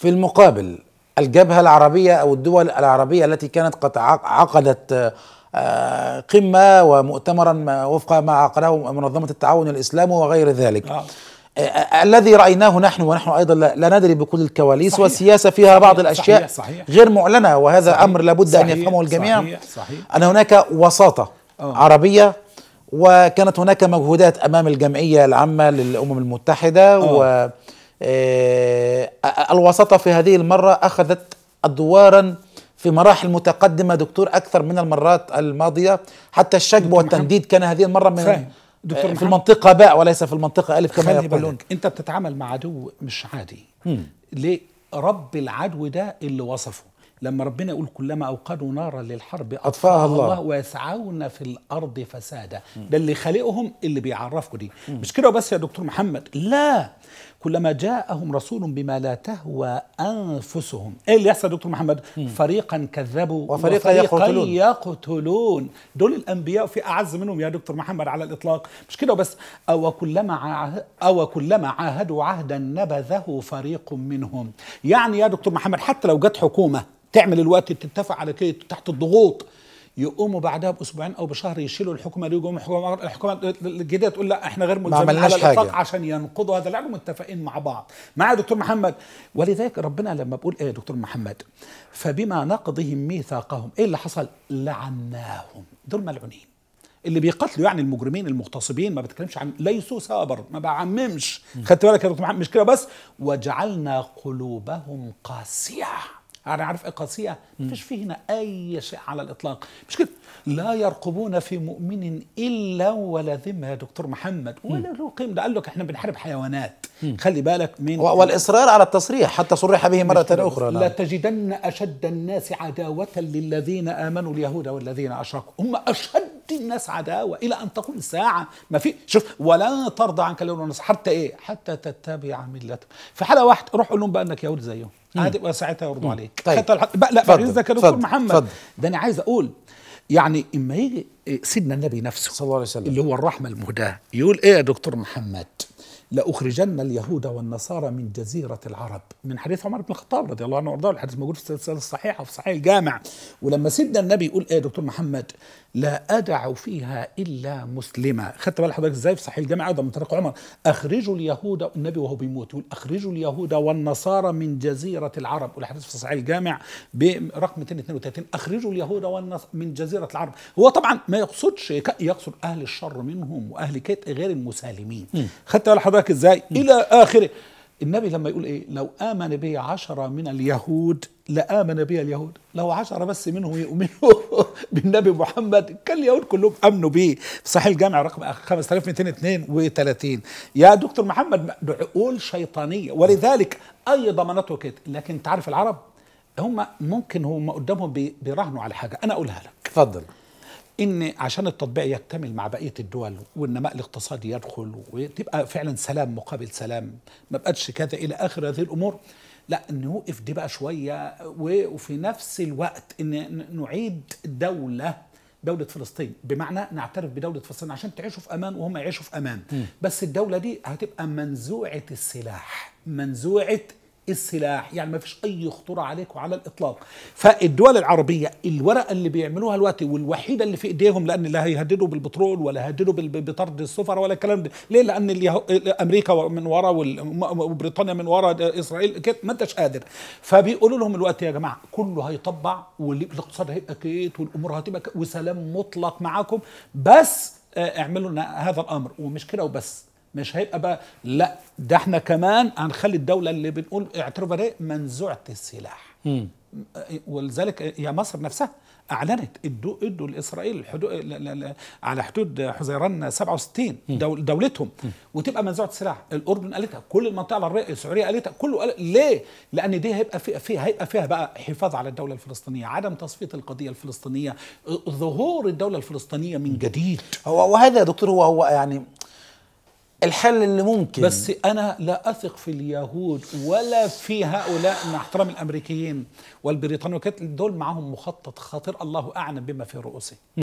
في المقابل الجبهة العربية أو الدول العربية التي كانت قد عقدت آه، قمة ومؤتمرا وفق ما عقده منظمة التعاون الإسلامي وغير ذلك نعم. آه،, آه. الذي رأيناه نحن ونحن أيضا لا ندري بكل الكواليس صحيح والسياسة فيها صحيح بعض الأشياء صحيح صحيح غير معلنة وهذا صحيح أمر لابد صحيح أن يفهمه الجميع صحيح صحيح أن هناك وساطة آه. عربية وكانت هناك مجهودات أمام الجمعية العامة للأمم المتحدة آه. و آه، الوساطة في هذه المرة أخذت أدوارا في مراحل متقدمة دكتور أكثر من المرات الماضية حتى الشجب والتنديد كان هذه المرة من فهم. دكتور آه، في المنطقة باء وليس في المنطقة ألف كما يقولون أنت بتتعامل مع عدو مش عادي ليه رب العدو ده اللي وصفه لما ربنا يقول كلما أوقدوا نارا للحرب أطفاها الله, الله ويسعون في الأرض فسادا ده اللي خالقهم اللي بيعرفكم دي مش كده بس يا دكتور محمد لا كلما جاءهم رسول بما لا تهوى أنفسهم إيه اللي يحصل دكتور محمد فريقا كذبوا وفريقا, وفريقا يقتلون. يقتلون دول الأنبياء في أعز منهم يا دكتور محمد على الإطلاق مش كده بس أو كلما أو كلما عاهدوا عهدا نبذه فريق منهم يعني يا دكتور محمد حتى لو جت حكومة تعمل الوقت تتفق على كده تحت الضغوط يقوموا بعدها باسبوعين او بشهر يشيلوا الحكومه اللي يقوموا الحكومه الحكومه الجديده تقول لا احنا غير ملزمين على الاطلاق عشان ينقضوا هذا لانهم متفقين مع بعض مع دكتور محمد ولذلك ربنا لما بقول ايه دكتور محمد فبما نقضهم ميثاقهم ايه اللي حصل لعناهم دول ملعونين اللي بيقتلوا يعني المجرمين المغتصبين ما بتكلمش عن ليسوا سابر ما بعممش خدت بالك يا دكتور محمد مش كده بس وجعلنا قلوبهم قاسيه انا يعني عارف اقاسيه مفيش فيه هنا اي شيء على الاطلاق مش كده لا يرقبون في مؤمن الا ولا ذمه يا دكتور محمد ولا له قيمه قال لك احنا بنحارب حيوانات مم. خلي بالك من والاصرار على التصريح حتى صرح به مره اخرى نعم. لا تجدن اشد الناس عداوه للذين امنوا اليهود والذين اشركوا هم اشد الناس عداوه الى ان تقوم الساعه ما في شوف ولا ترضى عنك اليهود حتى ايه حتى تتبع ملتهم في حاله واحد روح قول لهم بقى انك يهود زيهم هتبقى ساعتها يردوا عليك طيب. حتى بقى لا باريس ده دكتور محمد فضل. ده انا عايز اقول يعني اما يجي إيه، سيدنا النبي نفسه صلى الله عليه وسلم اللي هو الرحمه المهداه يقول ايه يا دكتور محمد لأخرجن اليهود والنصارى من جزيرة العرب من حديث عمر بن الخطاب رضي الله عنه وأرضاه الحديث موجود في السلسلة الصحيحة في صحيح الجامع ولما سيدنا النبي يقول إيه دكتور محمد لا أدع فيها إلا مسلمة خدت بال حضرتك إزاي في صحيح الجامع أيضا من طريق عمر أخرجوا اليهود النبي وهو بيموت يقول أخرجوا اليهود والنصارى من جزيرة العرب والحديث في صحيح الجامع برقم 232 أخرجوا اليهود والنصارى من جزيرة العرب هو طبعا ما يقصدش يقصد أهل الشر منهم وأهل كيت غير المسالمين خدت بال حضرتك وراك ازاي الى اخره النبي لما يقول ايه لو امن بي عشرة من اليهود لامن بي اليهود لو عشرة بس منهم يؤمنوا بالنبي محمد كان اليهود كلهم امنوا بيه في صحيح الجامع رقم 5232 يا دكتور محمد عقول شيطانيه ولذلك اي ضمانته كده لكن انت عارف العرب هم ممكن هم قدامهم بيراهنوا على حاجه انا اقولها لك اتفضل ان عشان التطبيع يكتمل مع بقيه الدول والنماء الاقتصادي يدخل وتبقى فعلا سلام مقابل سلام ما بقتش كذا الى اخر هذه الامور لا نوقف دي بقى شويه وفي نفس الوقت ان نعيد دوله دولة فلسطين بمعنى نعترف بدولة فلسطين عشان تعيشوا في أمان وهم يعيشوا في أمان م. بس الدولة دي هتبقى منزوعة السلاح منزوعة السلاح يعني ما فيش أي خطورة عليك وعلى الإطلاق فالدول العربية الورقة اللي بيعملوها الوقت والوحيدة اللي في إيديهم لأن لا هيهددوا بالبترول ولا هيهددوا بطرد السفر ولا الكلام ده ليه لأن أمريكا من ورا وبريطانيا من ورا إسرائيل كده ما أنتش قادر فبيقولوا لهم الوقت يا جماعة كله هيطبع والاقتصاد هيبقى كيت والأمور هتبقى وسلام مطلق معاكم بس آه، اعملوا هذا الامر ومش كده وبس مش هيبقى بقى لا ده احنا كمان هنخلي الدوله اللي بنقول اعترف عليه منزوعه السلاح م. ولذلك يا مصر نفسها اعلنت ادوا ادوا لاسرائيل الحدود على حدود حزيران 67 دول دولتهم وتبقى منزوعه سلاح الأردن قالتها كل المنطقة العربية السعودية قالتها كله قال ليه؟ لأن دي هيبقى فيها فيه هيبقى فيها بقى حفاظ على الدولة الفلسطينية عدم تصفية القضية الفلسطينية ظهور الدولة الفلسطينية من جديد هو وهذا يا دكتور هو هو يعني الحل اللي ممكن بس انا لا اثق في اليهود ولا في هؤلاء مع احترام الامريكيين والبريطانيين دول معاهم مخطط خطير الله اعلم بما في رؤوسهم